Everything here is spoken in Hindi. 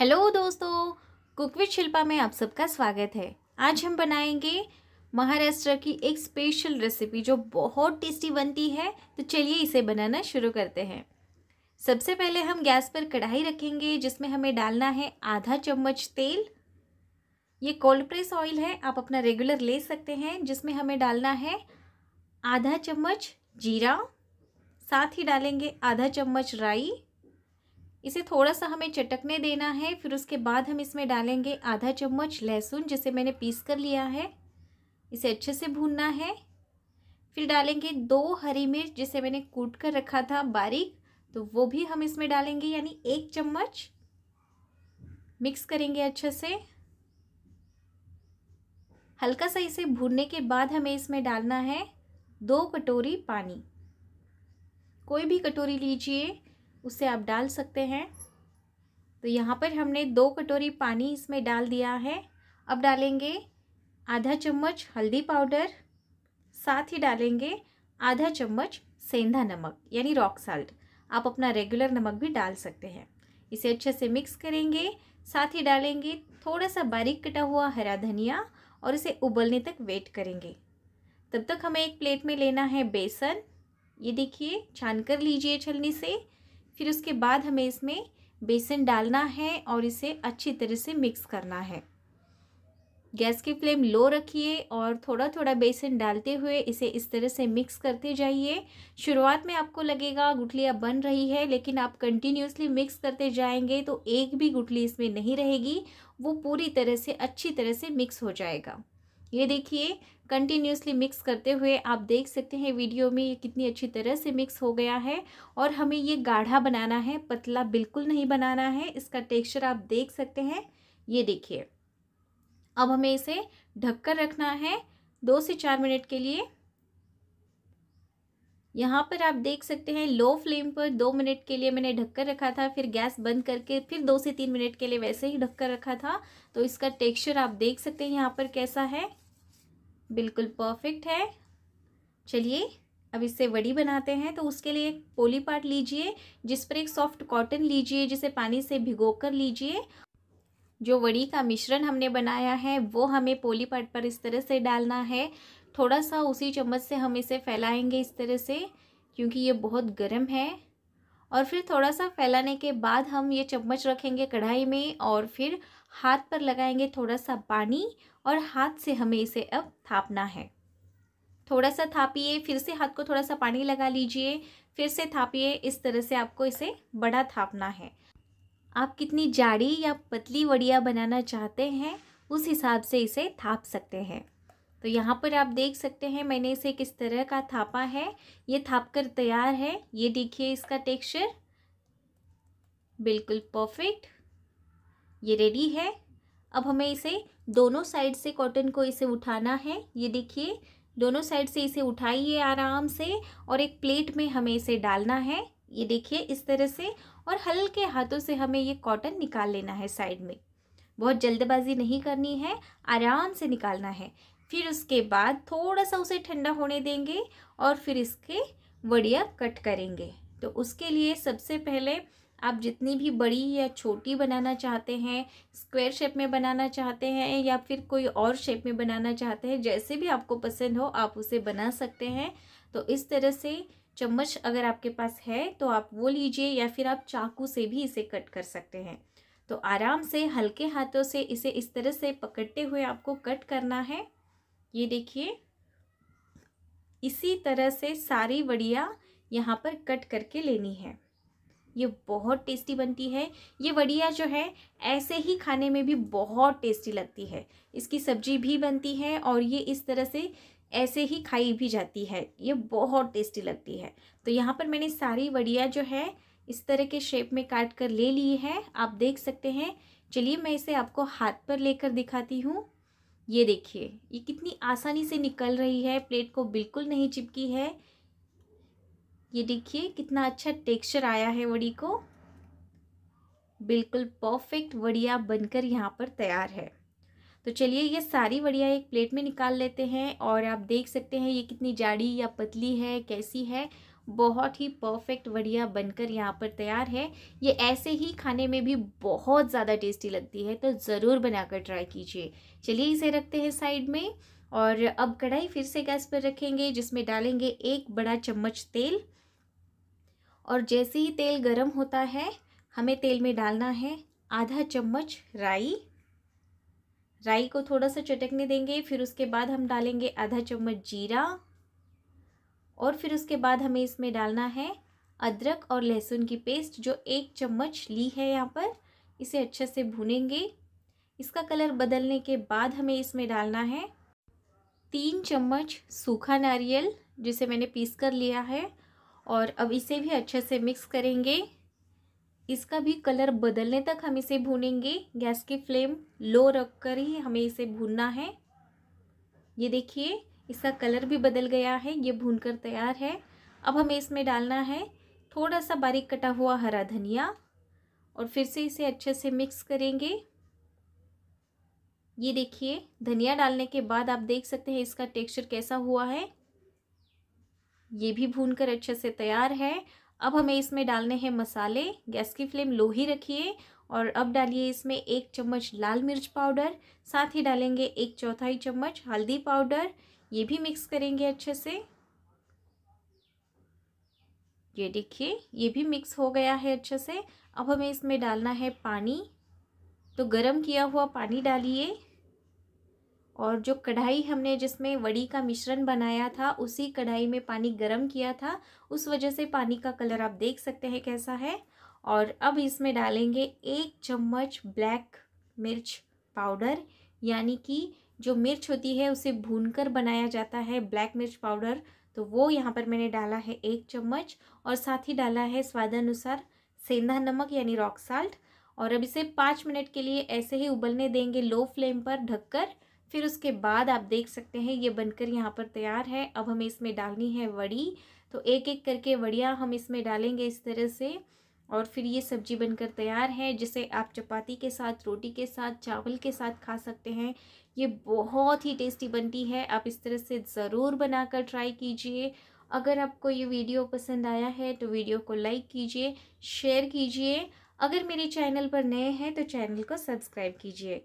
हेलो दोस्तों कुक शिल्पा में आप सबका स्वागत है आज हम बनाएंगे महाराष्ट्र की एक स्पेशल रेसिपी जो बहुत टेस्टी बनती है तो चलिए इसे बनाना शुरू करते हैं सबसे पहले हम गैस पर कढ़ाई रखेंगे जिसमें हमें डालना है आधा चम्मच तेल ये कोल्ड प्रेस ऑयल है आप अपना रेगुलर ले सकते हैं जिसमें हमें डालना है आधा चम्मच जीरा साथ ही डालेंगे आधा चम्मच राई इसे थोड़ा सा हमें चटकने देना है फिर उसके बाद हम इसमें डालेंगे आधा चम्मच लहसुन जिसे मैंने पीस कर लिया है इसे अच्छे से भूनना है फिर डालेंगे दो हरी मिर्च जिसे मैंने कूट कर रखा था बारीक तो वो भी हम इसमें डालेंगे यानी एक चम्मच मिक्स करेंगे अच्छे से हल्का सा इसे भूनने के बाद हमें इसमें डालना है दो कटोरी पानी कोई भी कटोरी लीजिए उसे आप डाल सकते हैं तो यहाँ पर हमने दो कटोरी पानी इसमें डाल दिया है अब डालेंगे आधा चम्मच हल्दी पाउडर साथ ही डालेंगे आधा चम्मच सेंधा नमक यानी रॉक साल्ट आप अपना रेगुलर नमक भी डाल सकते हैं इसे अच्छे से मिक्स करेंगे साथ ही डालेंगे थोड़ा सा बारीक कटा हुआ हरा धनिया और इसे उबलने तक वेट करेंगे तब तक हमें एक प्लेट में लेना है बेसन ये देखिए छान कर लीजिए छलनी से फिर उसके बाद हमें इसमें बेसन डालना है और इसे अच्छी तरह से मिक्स करना है गैस की फ्लेम लो रखिए और थोड़ा थोड़ा बेसन डालते हुए इसे इस तरह से मिक्स करते जाइए शुरुआत में आपको लगेगा गुठलियाँ बन रही है लेकिन आप कंटिन्यूसली मिक्स करते जाएंगे तो एक भी गुठली इसमें नहीं रहेगी वो पूरी तरह से अच्छी तरह से मिक्स हो जाएगा ये देखिए कंटिन्यूसली मिक्स करते हुए आप देख सकते हैं वीडियो में ये कितनी अच्छी तरह से मिक्स हो गया है और हमें ये गाढ़ा बनाना है पतला बिल्कुल नहीं बनाना है इसका टेक्सचर आप देख सकते हैं ये देखिए अब हमें इसे ढककर रखना है दो से चार मिनट के लिए यहाँ पर आप देख सकते हैं लो फ्लेम पर दो मिनट के लिए मैंने ढककर रखा था फिर गैस बंद करके फिर दो से तीन मिनट के लिए वैसे ही ढककर रखा था तो इसका टेक्सचर आप देख सकते हैं यहाँ पर कैसा है बिल्कुल परफेक्ट है चलिए अब इससे वड़ी बनाते हैं तो उसके लिए एक पोली पार्ट लीजिए जिस पर एक सॉफ्ट कॉटन लीजिए जिसे पानी से भिगो कर लीजिए जो वड़ी का मिश्रण हमने बनाया है वो हमें पोली पार्ट पर इस तरह से डालना है थोड़ा सा उसी चम्मच से हम इसे फैलाएंगे इस तरह से क्योंकि ये बहुत गर्म है और फिर थोड़ा सा फैलाने के बाद हम ये चम्मच रखेंगे कढ़ाई में और फिर हाथ पर लगाएंगे थोड़ा सा पानी और हाथ से हमें इसे अब थापना है थोड़ा सा थापिए फिर से हाथ को थोड़ा सा पानी लगा लीजिए फिर से थापिए इस तरह से आपको इसे बड़ा थापना है आप कितनी जाड़ी या पतली वड़िया बनाना चाहते हैं उस हिसाब से इसे थाप सकते हैं तो यहाँ पर आप देख सकते हैं मैंने इसे किस तरह का थापा है ये थाप कर तैयार है ये देखिए इसका टेक्स्चर बिल्कुल परफेक्ट ये रेडी है अब हमें इसे दोनों साइड से कॉटन को इसे उठाना है ये देखिए दोनों साइड से इसे उठाइए आराम से और एक प्लेट में हमें इसे डालना है ये देखिए इस तरह से और हल्के हाथों से हमें ये कॉटन निकाल लेना है साइड में बहुत जल्दबाजी नहीं करनी है आराम से निकालना है फिर उसके बाद थोड़ा सा उसे ठंडा होने देंगे और फिर इसके वड़िया कट करेंगे तो उसके लिए सबसे पहले आप जितनी भी बड़ी या छोटी बनाना चाहते हैं स्क्वायर शेप में बनाना चाहते हैं या फिर कोई और शेप में बनाना चाहते हैं जैसे भी आपको पसंद हो आप उसे बना सकते हैं तो इस तरह से चम्मच अगर आपके पास है तो आप वो लीजिए या फिर आप चाकू से भी इसे कट कर सकते हैं तो आराम से हल्के हाथों से इसे इस तरह से पकड़ते हुए आपको कट करना है ये देखिए इसी तरह से सारी वड़िया यहाँ पर कट करके लेनी है ये बहुत टेस्टी बनती है ये वड़िया जो है ऐसे ही खाने में भी बहुत टेस्टी लगती है इसकी सब्जी भी बनती है और ये इस तरह से ऐसे ही खाई भी जाती है ये बहुत टेस्टी लगती है तो यहाँ पर मैंने सारी वड़िया जो है इस तरह के शेप में काट कर ले ली है आप देख सकते हैं चलिए मैं इसे आपको हाथ पर लेकर दिखाती हूँ ये देखिए ये कितनी आसानी से निकल रही है प्लेट को बिल्कुल नहीं चिपकी है ये देखिए कितना अच्छा टेक्सचर आया है वड़ी को बिल्कुल परफेक्ट वड़िया बनकर यहाँ पर तैयार है तो चलिए ये सारी वड़िया एक प्लेट में निकाल लेते हैं और आप देख सकते हैं ये कितनी जाड़ी या पतली है कैसी है बहुत ही परफेक्ट वड़िया बनकर यहाँ पर तैयार है ये ऐसे ही खाने में भी बहुत ज़्यादा टेस्टी लगती है तो ज़रूर बनाकर ट्राई कीजिए चलिए इसे रखते हैं साइड में और अब कढ़ाई फिर से गैस पर रखेंगे जिसमें डालेंगे एक बड़ा चम्मच तेल और जैसे ही तेल गरम होता है हमें तेल में डालना है आधा चम्मच राई राई को थोड़ा सा चटकने देंगे फिर उसके बाद हम डालेंगे आधा चम्मच जीरा और फिर उसके बाद हमें इसमें डालना है अदरक और लहसुन की पेस्ट जो एक चम्मच ली है यहाँ पर इसे अच्छे से भूनेंगे इसका कलर बदलने के बाद हमें इसमें डालना है तीन चम्मच सूखा नारियल जिसे मैंने पीस कर लिया है और अब इसे भी अच्छे से मिक्स करेंगे इसका भी कलर बदलने तक हम इसे भूनेंगे गैस की फ्लेम लो रख कर ही हमें इसे भूनना है ये देखिए इसका कलर भी बदल गया है ये भून कर तैयार है अब हमें इसमें डालना है थोड़ा सा बारीक कटा हुआ हरा धनिया और फिर से इसे अच्छे से मिक्स करेंगे ये देखिए धनिया डालने के बाद आप देख सकते हैं इसका टेक्सचर कैसा हुआ है ये भी भून कर अच्छे से तैयार है अब हमें इसमें डालने हैं मसाले गैस की फ्लेम लो ही रखिए और अब डालिए इसमें एक चम्मच लाल मिर्च पाउडर साथ ही डालेंगे एक चौथाई चम्मच हल्दी पाउडर ये भी मिक्स करेंगे अच्छे से ये देखिए ये भी मिक्स हो गया है अच्छे से अब हमें इसमें डालना है पानी तो गरम किया हुआ पानी डालिए और जो कढ़ाई हमने जिसमें वड़ी का मिश्रण बनाया था उसी कढ़ाई में पानी गर्म किया था उस वजह से पानी का कलर आप देख सकते हैं कैसा है और अब इसमें डालेंगे एक चम्मच ब्लैक मिर्च पाउडर यानी कि जो मिर्च होती है उसे भूनकर बनाया जाता है ब्लैक मिर्च पाउडर तो वो यहाँ पर मैंने डाला है एक चम्मच और साथ ही डाला है स्वादानुसार सेंधा नमक यानी रॉक साल्ट और अब इसे पाँच मिनट के लिए ऐसे ही उबलने देंगे लो फ्लेम पर ढककर फिर उसके बाद आप देख सकते हैं ये बनकर यहाँ पर तैयार है अब हमें इसमें डालनी है वड़ी तो एक एक करके वड़िया हम इसमें डालेंगे इस तरह से और फिर ये सब्जी बनकर तैयार है जिसे आप चपाती के साथ रोटी के साथ चावल के साथ खा सकते हैं ये बहुत ही टेस्टी बनती है आप इस तरह से ज़रूर बनाकर ट्राई कीजिए अगर आपको ये वीडियो पसंद आया है तो वीडियो को लाइक कीजिए शेयर कीजिए अगर मेरे चैनल पर नए हैं तो चैनल को सब्सक्राइब कीजिए